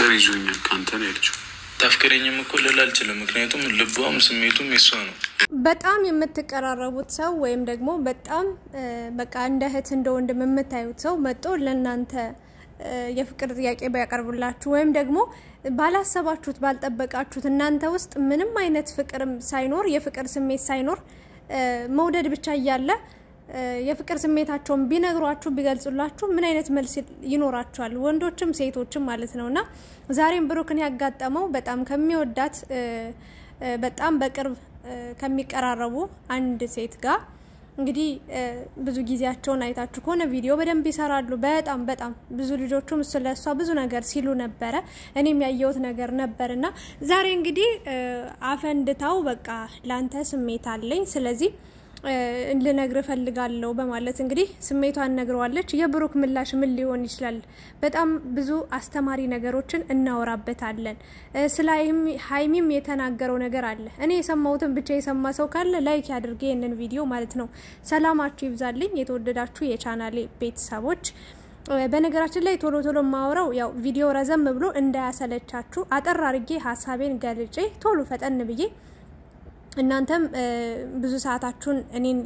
ፍቅር ይዞኛል ከአንተ ነው ያለችው። ታፍቅረኝም እኮ ልል አልችልም፣ ምክንያቱም ልቧም ስሜቱም የሷ ነው። በጣም የምትቀራረቡት ሰው ወይም ደግሞ በጣም በቃ እንደ እህት እንደ ወንድም የምታዩት ሰው መጦ ለእናንተ የፍቅር ጥያቄ ባያቀርብላችሁ ወይም ደግሞ ባላሰባችሁት ባልጠበቃችሁት እናንተ ውስጥ ምንም አይነት ፍቅርም ሳይኖር የፍቅር ስሜት ሳይኖር መውደድ ብቻ እያለ የፍቅር ስሜታቸውን ቢነግሯችሁ ቢገልጹላችሁ ምን አይነት መልስ ይኖራችኋል? ወንዶችም ሴቶችም ማለት ነው። እና ዛሬም ብሩክን ያጋጠመው በጣም ከሚወዳት በጣም በቅርብ ከሚቀራረቡ አንድ ሴት ጋር እንግዲህ ብዙ ጊዜያቸውን አይታችሁ ከሆነ ቪዲዮ በደንብ ይሰራሉ። በጣም በጣም ብዙ ልጆቹም ስለሷ ብዙ ነገር ሲሉ ነበረ። እኔም ያየሁት ነገር ነበር እና ዛሬ እንግዲህ አፈንድታው በቃ ላንተ ስሜት አለኝ ስለዚህ ልነግር ፈልጋለሁ በማለት እንግዲህ ስሜቷን ነግረዋለች። የብሩክ ምላሽ ምን ሊሆን ይችላል? በጣም ብዙ አስተማሪ ነገሮችን እናወራበታለን። ስለ ሀይሚም የተናገረው ነገር አለ። እኔ የሰማሁትን ብቻ የሰማ ሰው ካለ ላይክ ያድርግ ይህንን ቪዲዮ ማለት ነው። ሰላማችሁ ይብዛልኝ የተወደዳችሁ የቻናሌ ቤተሰቦች። በነገራችን ላይ ቶሎ ቶሎ የማወራው ያው ቪዲዮ ረዘም ብሎ እንዳያሰለቻችሁ አጠር አርጌ ሀሳቤን ገልጬ ቶሎ ፈጠን ብዬ እናንተም ብዙ ሰዓታችሁን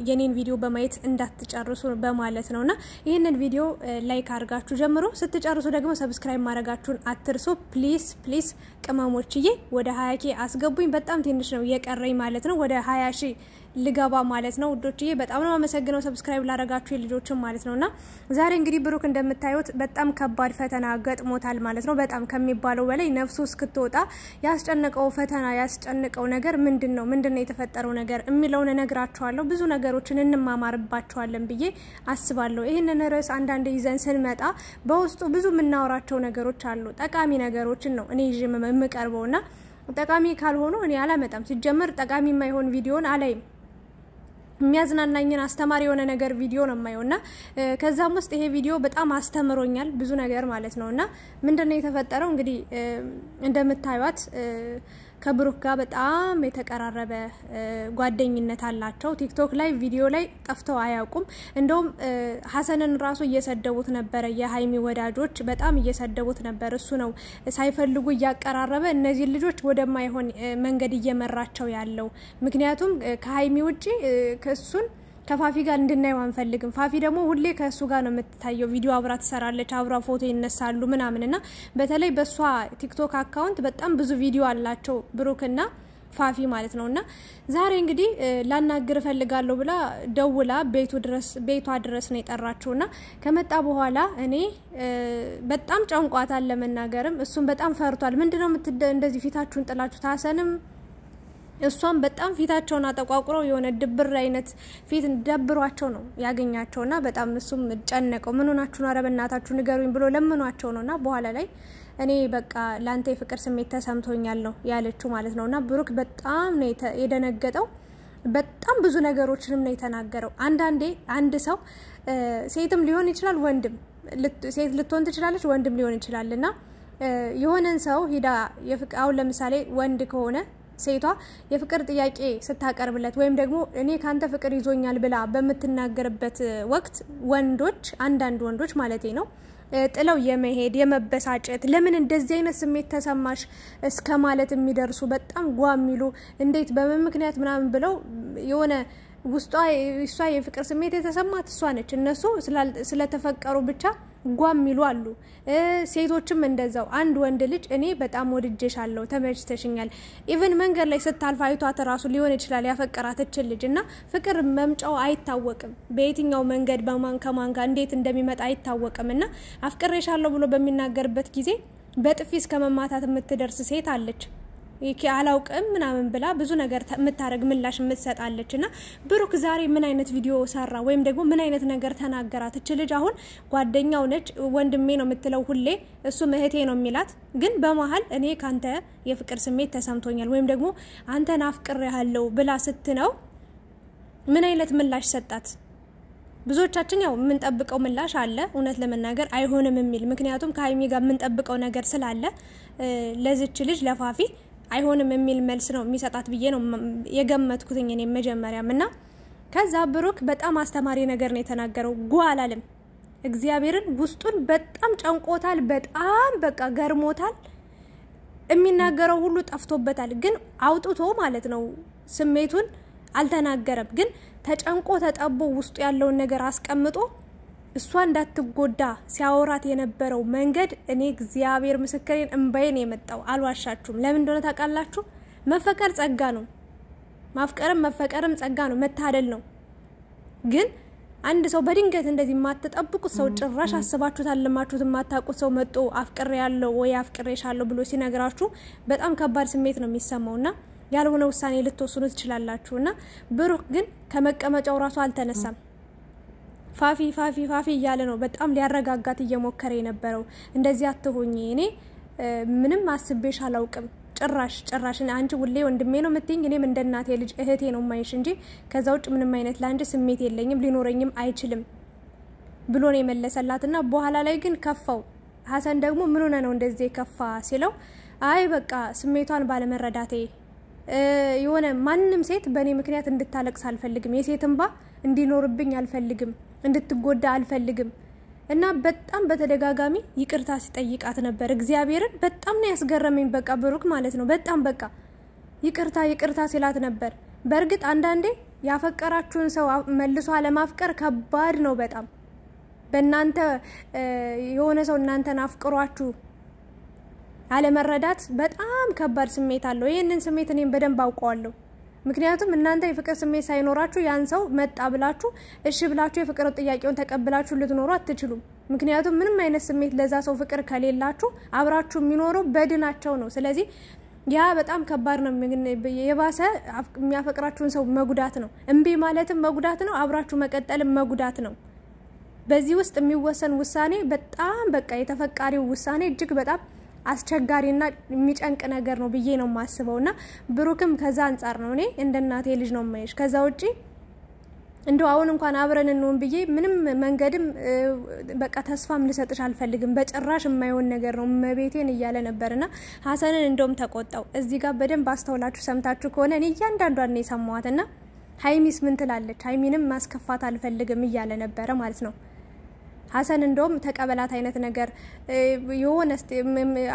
የኔን ቪዲዮ በማየት እንዳትጨርሱ በማለት ነውና ይህንን ቪዲዮ ላይክ አድርጋችሁ ጀምሮ ስትጨርሱ ደግሞ ሰብስክራይብ ማድረጋችሁን አትርሱ። ፕሊስ ፕሊስ ቅመሞችዬ ወደ ሀያ ኬ አስገቡኝ። በጣም ትንሽ ነው የቀረኝ ማለት ነው ወደ ሀያ ሺህ ልገባ ማለት ነው ውዶችዬ። በጣም ነው አመሰግነው ሰብስክራይብ ላረጋችሁ የልጆችም ማለት ነውና ዛሬ እንግዲህ ብሩክ እንደምታዩት በጣም ከባድ ፈተና ገጥሞታል ማለት ነው። በጣም ከሚባለው በላይ ነፍሱ እስክትወጣ ያስጨነቀው ፈተና ያስጨነቀው ነገር ምንድን ነው ምንድን ነው የተፈጠረው ነገር የሚለውን እነግራችኋለሁ። ብዙ ነገሮችን እንማማርባቸዋለን ብዬ አስባለሁ። ይህንን ርዕስ አንዳንድ ይዘን ስንመጣ በውስጡ ብዙ የምናወራቸው ነገሮች አሉ። ጠቃሚ ነገሮችን ነው እኔ ይዤ የምቀርበውና ጠቃሚ ካልሆኑ እኔ አላመጣም። ሲጀምር ጠቃሚ የማይሆን ቪዲዮን አላይም። የሚያዝናናኝን አስተማሪ የሆነ ነገር ቪዲዮ ነው የማየው እና ከዛም ውስጥ ይሄ ቪዲዮ በጣም አስተምሮኛል ብዙ ነገር ማለት ነው እና ምንድነው የተፈጠረው እንግዲህ እንደምታዩት ከብሩክ ጋር በጣም የተቀራረበ ጓደኝነት አላቸው። ቲክቶክ ላይ ቪዲዮ ላይ ጠፍተው አያውቁም። እንደውም ሀሰንን ራሱ እየሰደቡት ነበረ። የሀይሚ ወዳጆች በጣም እየሰደቡት ነበር። እሱ ነው ሳይፈልጉ እያቀራረበ እነዚህ ልጆች ወደማይሆን መንገድ እየመራቸው ያለው። ምክንያቱም ከሀይሚ ውጪ እሱን ከፋፊ ጋር እንድናየው አንፈልግም። ፋፊ ደግሞ ሁሌ ከእሱ ጋር ነው የምትታየው። ቪዲዮ አብራ ትሰራለች፣ አብራ ፎቶ ይነሳሉ ምናምን እና በተለይ በእሷ ቲክቶክ አካውንት በጣም ብዙ ቪዲዮ አላቸው ብሩክና ፋፊ ማለት ነው። እና ዛሬ እንግዲህ ላናግር እፈልጋለሁ ብላ ደውላ ቤቱ ድረስ ቤቷ ድረስ ነው የጠራችው። እና ከመጣ በኋላ እኔ በጣም ጨንቋታል ለመናገርም፣ እሱም በጣም ፈርቷል። ምንድነው እንደዚህ ፊታችሁን ጥላችሁ ታሰንም እሷም በጣም ፊታቸውን አጠቋቁረው የሆነ ድብር አይነት ፊት ደብሯቸው ነው ያገኛቸው ና በጣም እሱም ጨነቀው። ምን ሆናችሁን? ኧረ በእናታችሁ ንገሩኝ ብሎ ለምኗቸው ነው ና በኋላ ላይ እኔ በቃ ለአንተ የፍቅር ስሜት ተሰምቶኛል ነው ያለችው ማለት ነውና ብሩክ በጣም ነው የደነገጠው። በጣም ብዙ ነገሮችንም ነው የተናገረው። አንዳንዴ አንድ ሰው ሴትም ሊሆን ይችላል ወንድም፣ ሴት ልትሆን ትችላለች፣ ወንድም ሊሆን ይችላል እና የሆነን ሰው ሂዳ አሁን ለምሳሌ ወንድ ከሆነ ሴቷ የፍቅር ጥያቄ ስታቀርብለት ወይም ደግሞ እኔ ከአንተ ፍቅር ይዞኛል ብላ በምትናገርበት ወቅት ወንዶች አንዳንድ ወንዶች ማለት ነው ጥለው የመሄድ የመበሳጨት ለምን እንደዚህ አይነት ስሜት ተሰማሽ እስከ ማለት የሚደርሱ በጣም ጓ የሚሉ እንዴት በምን ምክንያት ምናምን ብለው የሆነ ውስጧ እሷ የፍቅር ስሜት የተሰማት እሷ ነች። እነሱ ስለተፈቀሩ ብቻ ጓም ይሉ አሉ። ሴቶችም እንደዛው አንድ ወንድ ልጅ እኔ በጣም ወድጄሻለሁ፣ ተመችተሽኛል፣ ኢቨን መንገድ ላይ ስታልፍ አይቷት ራሱ ሊሆን ይችላል ያፈቀራት እችን ልጅ እና ፍቅር መምጫው አይታወቅም። በየትኛው መንገድ በማን ከማን ጋር እንዴት እንደሚመጣ አይታወቅም እና አፍቅሬሻለሁ ብሎ በሚናገርበት ጊዜ በጥፊ እስከ መማታት የምትደርስ ሴት አለች። ይሄ አላውቅም ምናምን ብላ ብዙ ነገር የምታደረግ ምላሽ የምትሰጣለች እና ብሩክ ዛሬ ምን አይነት ቪዲዮ ሰራ ወይም ደግሞ ምን አይነት ነገር ተናገራት? እች ልጅ አሁን ጓደኛው ነች፣ ወንድሜ ነው የምትለው ሁሌ፣ እሱ እህቴ ነው የሚላት። ግን በመሀል እኔ ካንተ የፍቅር ስሜት ተሰምቶኛል ወይም ደግሞ አንተን አፍቅር ያለው ብላ ስትነው ምን አይነት ምላሽ ሰጣት? ብዙዎቻችን ያው የምንጠብቀው ምላሽ አለ፣ እውነት ለመናገር አይሆንም የሚል ምክንያቱም ከሀይሚ ጋር የምንጠብቀው ነገር ስላለ ለዚች ልጅ ለፋፊ አይሆንም የሚል መልስ ነው የሚሰጣት ብዬ ነው የገመትኩትኝ እኔ መጀመሪያም እና ከዛ ብሩክ በጣም አስተማሪ ነገር ነው የተናገረው። ጓ አላለም። እግዚአብሔርን ውስጡን በጣም ጨንቆታል። በጣም በቃ ገርሞታል። የሚናገረው ሁሉ ጠፍቶበታል። ግን አውጥቶ ማለት ነው ስሜቱን አልተናገረም። ግን ተጨንቆ ተጠቦ ውስጡ ያለውን ነገር አስቀምጦ እሷ እንዳትጎዳ ሲያወራት የነበረው መንገድ እኔ እግዚአብሔር ምስክሬን እንባዬን የመጣው አልዋሻችሁም። ለምን እንደሆነ ታውቃላችሁ? መፈቀር ጸጋ ነው። ማፍቀርም መፈቀርም ጸጋ ነው፣ መታደል ነው። ግን አንድ ሰው በድንገት እንደዚህ የማትጠብቁት ሰው ጭራሽ አስባችሁት አልማችሁት የማታውቁት ሰው መጦ አፍቅሬ ያለው ወይ ሻለው ብሎ ሲነግራችሁ በጣም ከባድ ስሜት ነው የሚሰማውና ያልሆነ ውሳኔ ልትወስኑ እና ብሩክ ግን ከመቀመጫው ራሱ አልተነሳም። ፋፊ ፋፊ ፋፊ እያለ ነው በጣም ሊያረጋጋት እየሞከረ የነበረው። እንደዚህ አትሆኝ እኔ ምንም አስቤሽ አላውቅም ጭራሽ ጭራሽ አንቺ ሁሌ ወንድሜ ነው የምትይኝ፣ እኔም እንደ እናቴ ልጅ እህቴ ነው ማይሽ እንጂ ከዛ ውጭ ምንም አይነት ለአንቺ ስሜት የለኝም ሊኖረኝም አይችልም ብሎ ነው የመለሰላትና በኋላ ላይ ግን ከፋው። ሀሰን ደግሞ ምን ሆነ ነው እንደዚህ ከፋ ሲለው አይ በቃ ስሜቷን ባለመረዳቴ የሆነ ማንም ሴት በእኔ ምክንያት እንድታለቅስ አልፈልግም፣ የሴት እንባ እንዲኖርብኝ አልፈልግም እንድትጎዳ አልፈልግም እና በጣም በተደጋጋሚ ይቅርታ ሲጠይቃት ነበር። እግዚአብሔርን በጣም ነው ያስገረመኝ። በቃ ብሩክ ማለት ነው በጣም በቃ ይቅርታ ይቅርታ ሲላት ነበር። በእርግጥ አንዳንዴ ያፈቀራችሁን ሰው መልሶ አለማፍቀር ከባድ ነው በጣም በእናንተ የሆነ ሰው እናንተን አፍቅሯችሁ አለመረዳት በጣም ከባድ ስሜት አለው። ይህንን ስሜት እኔም በደንብ አውቀዋለሁ። ምክንያቱም እናንተ የፍቅር ስሜት ሳይኖራችሁ ያን ሰው መጣ ብላችሁ እሺ ብላችሁ የፍቅር ጥያቄውን ተቀብላችሁ ልትኖሩ አትችሉም። ምክንያቱም ምንም አይነት ስሜት ለዛ ሰው ፍቅር ከሌላችሁ አብራችሁ የሚኖረው በድናቸው ነው። ስለዚህ ያ በጣም ከባድ ነው። የባሰ የሚያፈቅራችሁን ሰው መጉዳት ነው። እምቢ ማለትም መጉዳት ነው። አብራችሁ መቀጠልም መጉዳት ነው። በዚህ ውስጥ የሚወሰን ውሳኔ በጣም በቃ የተፈቃሪው ውሳኔ እጅግ በጣም አስቸጋሪና የሚጨንቅ ነገር ነው ብዬ ነው የማስበው። እና ብሩክም ከዛ አንጻር ነው እኔ እንደ እናቴ ልጅ ነው የማይሽ። ከዛ ውጪ እንደው አሁን እንኳን አብረን እንሆን ብዬ ምንም መንገድም በቃ ተስፋም ልሰጥሽ አልፈልግም። በጭራሽ የማይሆን ነገር ነው መቤቴን እያለ ና ሀሰንን እንደውም ተቆጣው። እዚህ ጋር በደንብ አስተውላችሁ ሰምታችሁ ከሆነ እኔ እያንዳንዷን ነው የሰማዋትና ሀይሚስ ምን ትላለች? ሀይሚንም ማስከፋት አልፈልግም እያለ ነበረ ማለት ነው። ሀሰን እንደውም ተቀበላት አይነት ነገር የሆነ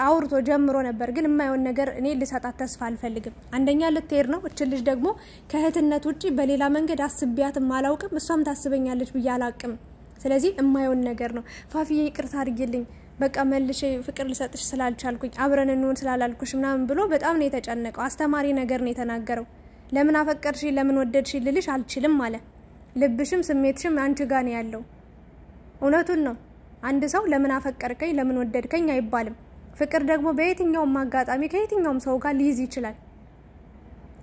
አውርቶ ጀምሮ ነበር። ግን የማይሆን ነገር እኔ ልሰጣት ተስፋ አልፈልግም። አንደኛ ልትሄድ ነው። እች ልጅ ደግሞ ከእህትነት ውጭ በሌላ መንገድ አስቢያትም አላውቅም። እሷም ታስበኛለች ብዬ አላቅም። ስለዚህ የማይሆን ነገር ነው። ፋፊዬ ይቅርታ አድርጊልኝ፣ በቃ መልሼ ፍቅር ልሰጥሽ ስላልቻልኩኝ አብረን እንሆን ስላላልኩሽ ምናምን ብሎ በጣም ነው የተጨነቀው። አስተማሪ ነገር ነው የተናገረው። ለምን አፈቀርሽ፣ ለምን ወደድሽ ልልሽ አልችልም አለ። ልብሽም ስሜትሽም አንቺ ጋር ነው ያለው እውነቱን ነው። አንድ ሰው ለምን አፈቀርከኝ፣ ለምን ወደድከኝ አይባልም። ፍቅር ደግሞ በየትኛውም አጋጣሚ ከየትኛውም ሰው ጋር ሊይዝ ይችላል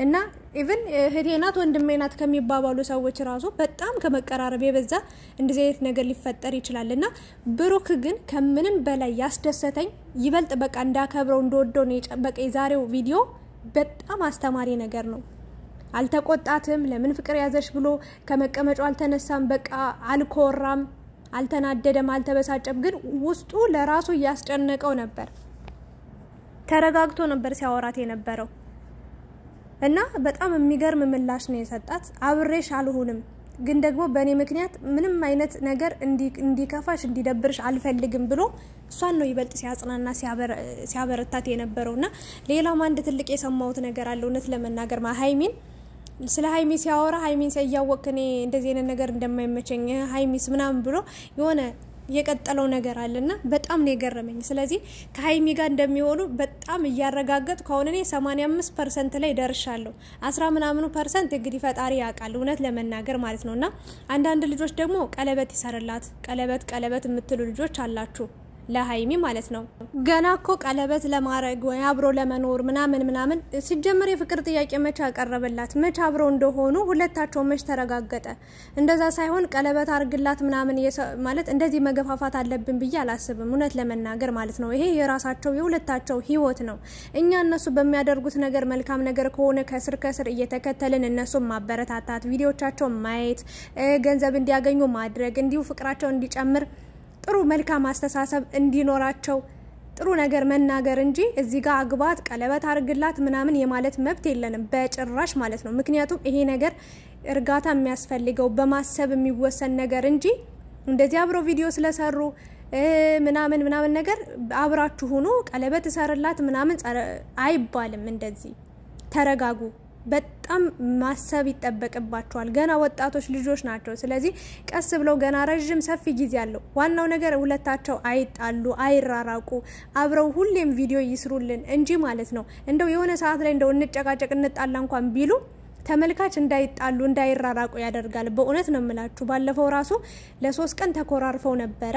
እና ኢቭን እህቴ ናት ወንድሜ ናት ከሚባባሉ ሰዎች ራሱ በጣም ከመቀራረብ የበዛ እንደዚህ አይነት ነገር ሊፈጠር ይችላል እና ብሩክ ግን ከምንም በላይ ያስደሰተኝ ይበልጥ በቃ እንዳከብረው እንደወደው ነው የጨበቀ የዛሬው ቪዲዮ በጣም አስተማሪ ነገር ነው። አልተቆጣትም። ለምን ፍቅር ያዘሽ ብሎ ከመቀመጫው አልተነሳም። በቃ አልኮራም። አልተናደደም፣ አልተበሳጨም። ግን ውስጡ ለራሱ እያስጨነቀው ነበር። ተረጋግቶ ነበር ሲያወራት የነበረው እና በጣም የሚገርም ምላሽ ነው የሰጣት። አብሬሽ አልሆንም፣ ግን ደግሞ በእኔ ምክንያት ምንም አይነት ነገር እንዲከፋሽ እንዲደብርሽ አልፈልግም ብሎ እሷን ነው ይበልጥ ሲያጽናና ሲያበረታት የነበረው እና ሌላም አንድ ትልቅ የሰማሁት ነገር አለ እውነት ለመናገር ሀይሚን ስለ ሀይሚ ሲያወራ ሀይሚን እያወቅ እኔ እንደዚህ አይነት ነገር እንደማይመቸኝ ሀይሚስ ምናምን ብሎ የሆነ የቀጠለው ነገር አለና በጣም ነው የገረመኝ። ስለዚህ ከሀይሚ ጋር እንደሚሆኑ በጣም እያረጋገጥ ከሆነ እኔ 85 ፐርሰንት ላይ ደርሻለሁ። አስራ ምናምኑ ፐርሰንት እንግዲህ ፈጣሪ ያውቃል፣ እውነት ለመናገር ማለት ነው። እና አንዳንድ ልጆች ደግሞ ቀለበት ይሰርላት ቀለበት ቀለበት የምትሉ ልጆች አላችሁ ለሀይሚ ማለት ነው። ገና እኮ ቀለበት ለማድረግ ወይ አብሮ ለመኖር ምናምን ምናምን ሲጀምር የፍቅር ጥያቄ መቼ ያቀረበላት መቼ አብሮ እንደሆኑ ሁለታቸው መች ተረጋገጠ? እንደዛ ሳይሆን ቀለበት አርግላት ምናምን ማለት እንደዚህ መገፋፋት አለብን ብዬ አላስብም፣ እውነት ለመናገር ማለት ነው። ይሄ የራሳቸው የሁለታቸው ህይወት ነው። እኛ እነሱ በሚያደርጉት ነገር መልካም ነገር ከሆነ ከስር ከስር እየተከተልን እነሱን ማበረታታት፣ ቪዲዮቻቸውን ማየት፣ ገንዘብ እንዲያገኙ ማድረግ እንዲሁ ፍቅራቸው እንዲጨምር ጥሩ መልካም አስተሳሰብ እንዲኖራቸው ጥሩ ነገር መናገር እንጂ እዚህ ጋር አግባት፣ ቀለበት አርግላት ምናምን የማለት መብት የለንም በጭራሽ ማለት ነው። ምክንያቱም ይሄ ነገር እርጋታ የሚያስፈልገው በማሰብ የሚወሰን ነገር እንጂ እንደዚህ አብረው ቪዲዮ ስለሰሩ ምናምን ምናምን ነገር አብራችሁ ሁኑ ቀለበት እሰርላት ምናምን አይባልም። እንደዚህ ተረጋጉ። በጣም ማሰብ ይጠበቅባቸዋል። ገና ወጣቶች ልጆች ናቸው። ስለዚህ ቀስ ብለው ገና ረዥም ሰፊ ጊዜ አለው። ዋናው ነገር ሁለታቸው አይጣሉ፣ አይራራቁ፣ አብረው ሁሌም ቪዲዮ ይስሩልን እንጂ ማለት ነው። እንደው የሆነ ሰዓት ላይ እንደው እንጨቃጨቅ እንጣላ እንኳን ቢሉ ተመልካች እንዳይጣሉ እንዳይራራቁ ያደርጋል። በእውነት ነው የምላችሁ። ባለፈው ራሱ ለሶስት ቀን ተኮራርፈው ነበረ።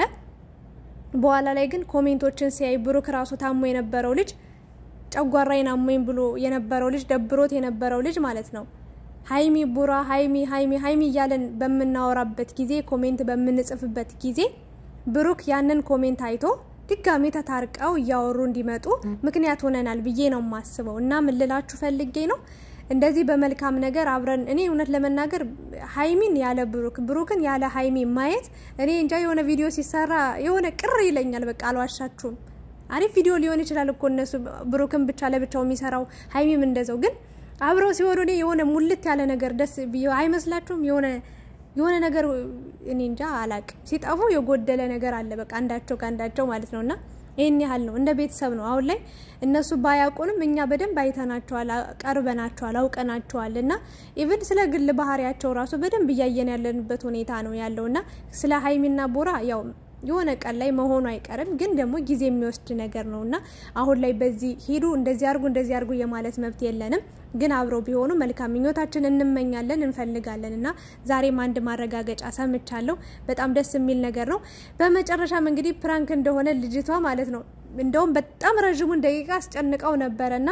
በኋላ ላይ ግን ኮሜንቶችን ሲያይ ብሩክ ራሱ ታሞ የነበረው ልጅ ጨጓራዬን አሞኝ ብሎ የነበረው ልጅ ደብሮት የነበረው ልጅ ማለት ነው። ሀይሚ ቡራ፣ ሀይሚ ሀይሚ ሀይሚ እያለን በምናወራበት ጊዜ ኮሜንት በምንጽፍበት ጊዜ ብሩክ ያንን ኮሜንት አይቶ ድጋሜ ተታርቀው እያወሩ እንዲመጡ ምክንያት ሆነናል ብዬ ነው የማስበው። እና ምን ልላችሁ ፈልጌ ነው እንደዚህ በመልካም ነገር አብረን እኔ እውነት ለመናገር ሀይሚን ያለ ብሩክ ብሩክን ያለ ሀይሚ ማየት እኔ እንጃ የሆነ ቪዲዮ ሲሰራ የሆነ ቅር ይለኛል። በቃ አልዋሻችሁም። አሪፍ ቪዲዮ ሊሆን ይችላል እኮ እነሱ ብሩክን ብቻ ለብቻው የሚሰራው ሀይሚም እንደዛው ግን አብረው ሲሆኑ እኔ የሆነ ሙልት ያለ ነገር ደስ አይመስላችሁም? የሆነ የሆነ ነገር እኔ እንጃ አላቅም። ሲጠፉ የጎደለ ነገር አለ በቃ አንዳቸው ከአንዳቸው ማለት ነውና ይህን ያህል ነው። እንደ ቤተሰብ ነው። አሁን ላይ እነሱ ባያውቁንም እኛ በደንብ አይተናቸዋል፣ ቀርበናቸዋል፣ አውቀናቸዋል እና ኢቭን ስለ ግል ባህሪያቸው ራሱ በደንብ እያየን ያለንበት ሁኔታ ነው ያለውና ስለ ሀይሚና ቦራ ያው የሆነ ቀን ላይ መሆኑ አይቀርም፣ ግን ደግሞ ጊዜ የሚወስድ ነገር ነው እና አሁን ላይ በዚህ ሂዱ እንደዚህ አርጉ እንደዚህ አርጉ የማለት መብት የለንም። ግን አብረው ቢሆኑ መልካም ምኞታችን እንመኛለን እንፈልጋለን እና ዛሬም አንድ ማረጋገጫ ሰምቻለሁ። በጣም ደስ የሚል ነገር ነው። በመጨረሻም እንግዲህ ፕራንክ እንደሆነ ልጅቷ ማለት ነው እንደውም በጣም ረዥሙን ደቂቃ አስጨንቀው ነበረና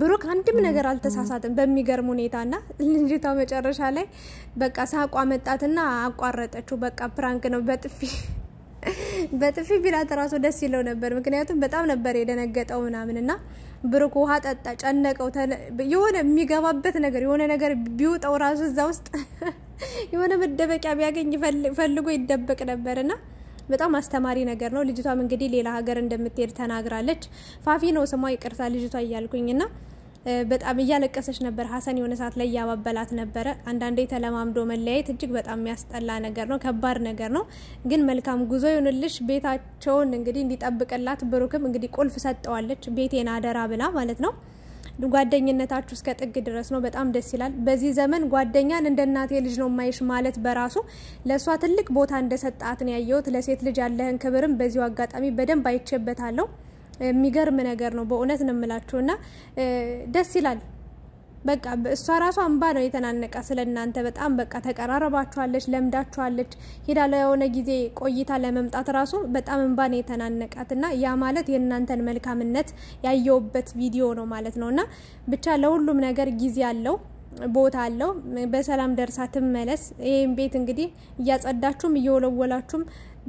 ብሩክ አንድም ነገር አልተሳሳትም በሚገርም ሁኔታ ና ልጅቷ መጨረሻ ላይ በቃ ሳቋ መጣትና አቋረጠችው። በቃ ፕራንክ ነው። በጥፊ በጥፊ ቢላት ራሱ ደስ ይለው ነበር። ምክንያቱም በጣም ነበር የደነገጠው ምናምን እና ብሩክ ውሃ ጠጣ፣ ጨነቀው። የሆነ የሚገባበት ነገር የሆነ ነገር ቢውጠው ራሱ እዛ ውስጥ የሆነ መደበቂያ ቢያገኝ ፈልጎ ይደበቅ ነበርና በጣም አስተማሪ ነገር ነው። ልጅቷም እንግዲህ ሌላ ሀገር እንደምትሄድ ተናግራለች። ፋፊ ነው ስሟ፣ ይቅርታ ልጅቷ እያልኩኝና በጣም እያለቀሰች ነበር። ሀሰን የሆነ ሰዓት ላይ እያባበላት ነበረ። አንዳንዴ ተለማምዶ መለያየት እጅግ በጣም የሚያስጠላ ነገር ነው፣ ከባድ ነገር ነው። ግን መልካም ጉዞ ይሁንልሽ። ቤታቸውን እንግዲህ እንዲጠብቅላት ብሩክም እንግዲህ ቁልፍ ሰጠዋለች፣ ቤቴን አደራ ብላ ማለት ነው። ጓደኝነታችሁ እስከ ጥግ ድረስ ነው። በጣም ደስ ይላል። በዚህ ዘመን ጓደኛን እንደ እናቴ ልጅ ነው ማይሽ ማለት በራሱ ለእሷ ትልቅ ቦታ እንደሰጣት ነው ያየሁት። ለሴት ልጅ ያለህን ክብርም በዚሁ አጋጣሚ በደንብ አይቼበታለሁ። የሚገርም ነገር ነው በእውነት ነው እና ደስ ይላል። በቃ እሷ ራሷ አንባ ነው የተናነቀ ስለ እናንተ በጣም በቃ ተቀራረባችኋለች፣ ለምዳችኋለች። ሄዳ ለሆነ ጊዜ ቆይታ ለመምጣት ራሱ በጣም እንባ ነው የተናነቃት እና ያ ማለት የእናንተን መልካምነት ያየውበት ቪዲዮ ነው ማለት ነው እና ብቻ ለሁሉም ነገር ጊዜ አለው ቦታ አለው። በሰላም ደርሳ ትመለስ። ይህም ቤት እንግዲህ እያጸዳችሁም እየወለወላችሁም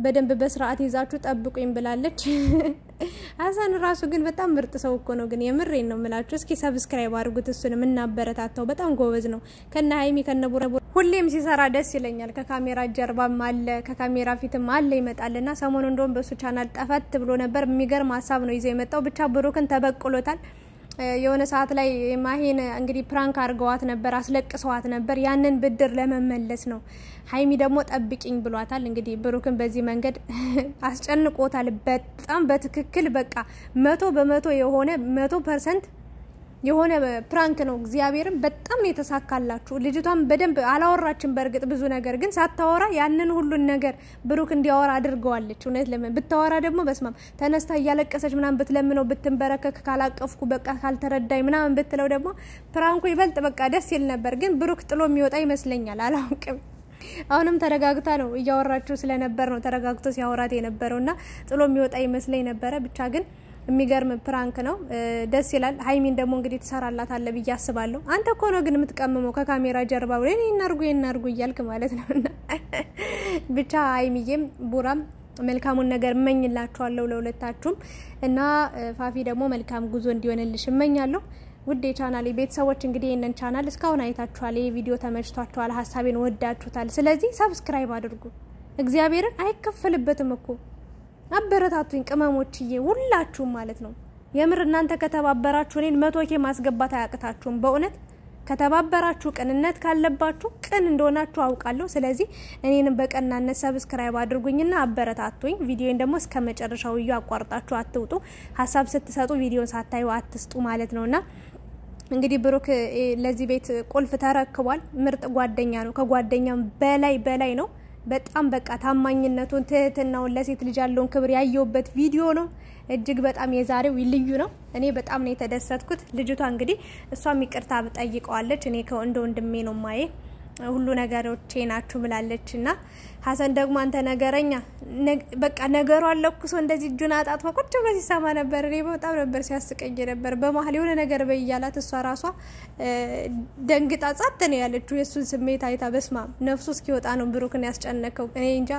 በደንብ በስርዓት ይዛችሁ ጠብቁኝ ብላለች። ሀሰን ራሱ ግን በጣም ምርጥ ሰው እኮ ነው። ግን የምሬን ነው ምላችሁ። እስኪ ሰብስክራይብ አድርጉት፣ እሱን የምናበረታታው በጣም ጎበዝ ነው። ከነ ሀይሚ ከነ ሁሌም ሲሰራ ደስ ይለኛል። ከካሜራ ጀርባም አለ ከካሜራ ፊትም አለ ይመጣልና፣ ሰሞኑ እንደውም በእሱ ቻናል ጠፈት ብሎ ነበር። የሚገርም ሀሳብ ነው ይዘው የመጣው ብቻ ብሩክን ተበቅሎታል። የሆነ ሰዓት ላይ ማሄን እንግዲህ ፕራንክ አድርገዋት ነበር፣ አስለቅሰዋት ነበር። ያንን ብድር ለመመለስ ነው። ሀይሚ ደግሞ ጠብቂኝ ብሏታል። እንግዲህ ብሩክን በዚህ መንገድ አስጨንቆታል። በጣም በትክክል በቃ መቶ በመቶ የሆነ መቶ ፐርሰንት የሆነ ፕራንክ ነው። እግዚአብሔርም በጣም ነው የተሳካላችሁ። ልጅቷን በደንብ አላወራችን በእርግጥ ብዙ ነገር ግን ሳታወራ ያንን ሁሉን ነገር ብሩክ እንዲያወራ አድርገዋለች። እውነት ለምን ብታወራ ደግሞ በስማም ተነስታ እያለቀሰች ምናምን ብትለምነው ብትንበረከክ፣ ካላቀፍኩ በቃ ካልተረዳኝ ምናምን ብትለው ደግሞ ፕራንኩ ይበልጥ በቃ ደስ ይል ነበር። ግን ብሩክ ጥሎ የሚወጣ ይመስለኛል። አላውቅም። አሁንም ተረጋግታ ነው እያወራችሁ ስለነበር ነው ተረጋግቶ ሲያወራት የነበረውና ጥሎ የሚወጣ ይመስለኝ ነበረ ብቻ ግን የሚገርም ፕራንክ ነው፣ ደስ ይላል። ሀይሚን ደግሞ እንግዲህ ትሰራላት አለ ብዬ አስባለሁ። አንተ እኮ ነው ግን የምትቀምመው ከካሜራ ጀርባ ብለ እናርጉ እናርጉ እያልክ ማለት ነው። እና ብቻ ሀይሚዬም ቡራም መልካሙን ነገር እመኝላችኋለሁ ለሁለታችሁም። እና ፋፊ ደግሞ መልካም ጉዞ እንዲሆንልሽ እመኛለሁ። ውድ የቻናሌ ቤተሰቦች እንግዲህ ይህንን ቻናል እስካሁን አይታችኋል። ይህ ቪዲዮ ተመችቷችኋል፣ ሀሳቤን ወዳችሁታል። ስለዚህ ሰብስክራይብ አድርጉ። እግዚአብሔርን አይከፈልበትም እኮ አበረታቱኝ ቅመሞችዬ ሁላችሁም ማለት ነው። የምር እናንተ ከተባበራችሁ እኔን መቶ ኬ ማስገባት አያቅታችሁም። በእውነት ከተባበራችሁ ቅንነት ካለባችሁ ቅን እንደሆናችሁ አውቃለሁ። ስለዚህ እኔንም በቀናነት ሰብስክራይብ አድርጉኝና አበረታቱኝ። ቪዲዮን ደግሞ እስከ መጨረሻው እዩ፣ አቋርጣችሁ አትውጡ። ሀሳብ ስትሰጡ ቪዲዮን ሳታዩ አትስጡ ማለት ነውና እንግዲህ ብሩክ ለዚህ ቤት ቁልፍ ተረክቧል። ምርጥ ጓደኛ ነው። ከጓደኛም በላይ በላይ ነው። በጣም በቃ ታማኝነቱን፣ ትህትናውን፣ ለሴት ልጅ ያለውን ክብር ያየውበት ቪዲዮ ነው። እጅግ በጣም የዛሬው ልዩ ነው። እኔ በጣም ነው የተደሰትኩት። ልጅቷ እንግዲህ እሷም ይቅርታ ጠይቀዋለች። እኔ እንደ ወንድሜ ነው ማየ ሁሉ ነገሮቼ ናችሁ ብላለች እና ሀሰን ደግሞ አንተ ነገረኛ በቃ ነገሩ ሰው እንደዚህ እጁን አጣጥ ቁጭ ብሎ ሲሰማ ነበር። እኔ በጣም ነበር ሲያስቀኝ ነበር። በመሀል የሆነ ነገር በያላት እሷ ራሷ ደንግጣ ጸጥ ነው ያለችው። የእሱን ስሜት አይታ በስማ ነፍሱ እስኪወጣ ነው ብሩክን ያስጨነቀው። እኔ እንጃ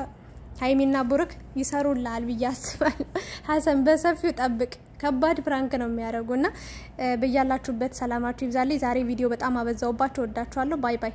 ሀይሚና ብሩክ ይሰሩላል ብዬ አስባል። ሀሰን በሰፊው ጠብቅ። ከባድ ፕራንክ ነው የሚያደርጉና በያላችሁበት ሰላማችሁ ይብዛልኝ። ዛሬ ቪዲዮ በጣም አበዛውባችሁ። ወዳችኋለሁ። ባይ ባይ